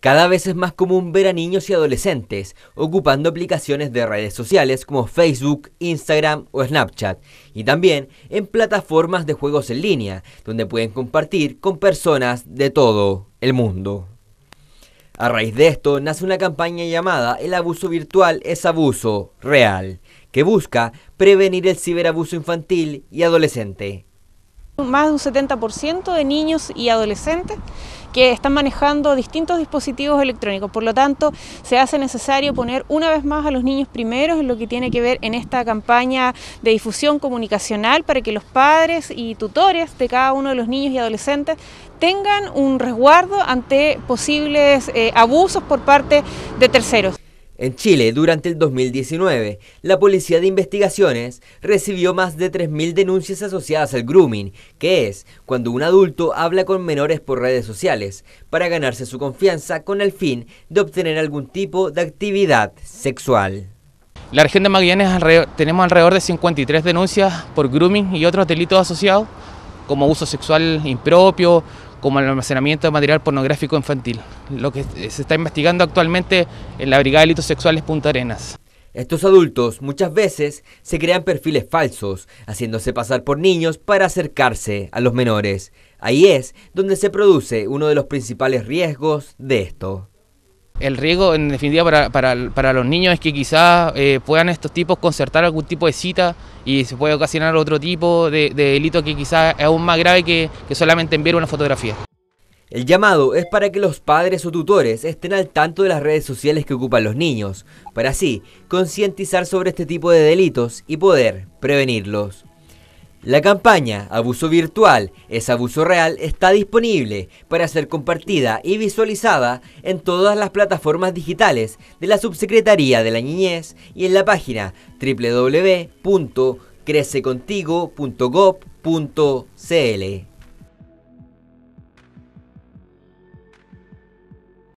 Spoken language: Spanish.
Cada vez es más común ver a niños y adolescentes ocupando aplicaciones de redes sociales como Facebook, Instagram o Snapchat, y también en plataformas de juegos en línea, donde pueden compartir con personas de todo el mundo. A raíz de esto nace una campaña llamada El abuso virtual es abuso real, que busca prevenir el ciberabuso infantil y adolescente. Más de un 70% de niños y adolescentes que están manejando distintos dispositivos electrónicos. Por lo tanto, se hace necesario poner una vez más a los niños primeros en lo que tiene que ver en esta campaña de difusión comunicacional para que los padres y tutores de cada uno de los niños y adolescentes tengan un resguardo ante posibles eh, abusos por parte de terceros. En Chile, durante el 2019, la Policía de Investigaciones recibió más de 3.000 denuncias asociadas al grooming, que es cuando un adulto habla con menores por redes sociales para ganarse su confianza con el fin de obtener algún tipo de actividad sexual. La región de Magallanes tenemos alrededor de 53 denuncias por grooming y otros delitos asociados, como uso sexual impropio, como el almacenamiento de material pornográfico infantil, lo que se está investigando actualmente en la Brigada de Delitos Sexuales Punta Arenas. Estos adultos muchas veces se crean perfiles falsos, haciéndose pasar por niños para acercarse a los menores. Ahí es donde se produce uno de los principales riesgos de esto el riesgo en definitiva para, los niños es que quizás eh, puedan estos tipos concertar algún tipo de cita y se puede ocasionar otro tipo de, de delito que quizás es aún más grave que, que solamente enviar una fotografía. El llamado es para que los padres o tutores estén al tanto de las redes sociales que ocupan los niños, para así concientizar sobre este tipo de delitos y poder prevenirlos. La campaña Abuso Virtual es Abuso Real está disponible para ser compartida y visualizada en todas las plataformas digitales de la Subsecretaría de la Niñez y en la página www.crececontigo.gov.cl.